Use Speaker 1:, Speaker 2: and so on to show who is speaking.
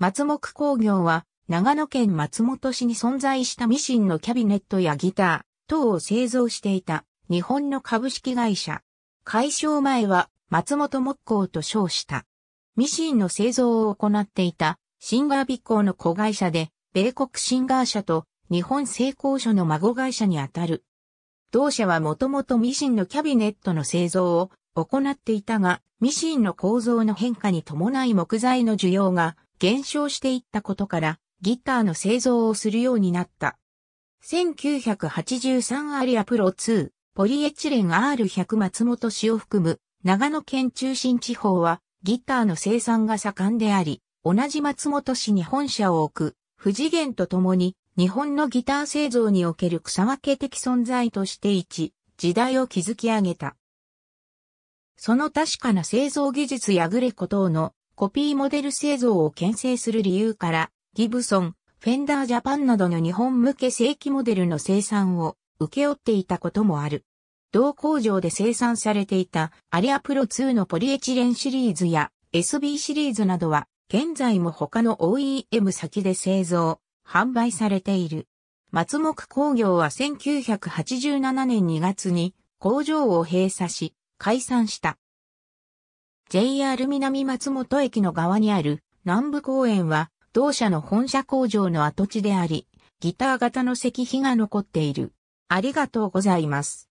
Speaker 1: 松木工業は、長野県松本市に存在したミシンのキャビネ
Speaker 2: ットやギター等を製造していた日本の株式会社。解消前は松本木工と称した。ミシンの製造を行っていたシンガービッコーの子会社で、米国シンガー社と日本製工所の孫会社にあたる。同社はもともとミシンのキャビネットの製造を行っていたが、ミシンの構造の変化に伴い木材の需要が減少していったことから、ギターの製造をするようになった。1983アリアプロ2、ポリエチレン R100 松本市を含む、長野県中心地方は、ギターの生産が盛んであり、同じ松本市に本社を置く、不次元とともに、日本のギター製造における草分け的存在として一、時代を築き上げた。その確かな製造技術やグレコ等のコピーモデル製造を牽制する理由から、ギブソン、フェンダージャパンなどの日本向け正規モデルの生産を請け負っていたこともある。同工場で生産されていたアリアプロ2のポリエチレンシリーズや SB シリーズなどは現在も他の OEM 先で製造、販売されている。松木工業は1987年2月に工場を閉鎖し解散した。JR 南松本駅の側にある南部公園は同社の本社工場の跡地であり、ギター型の石碑が残っ
Speaker 1: ている。ありがとうございます。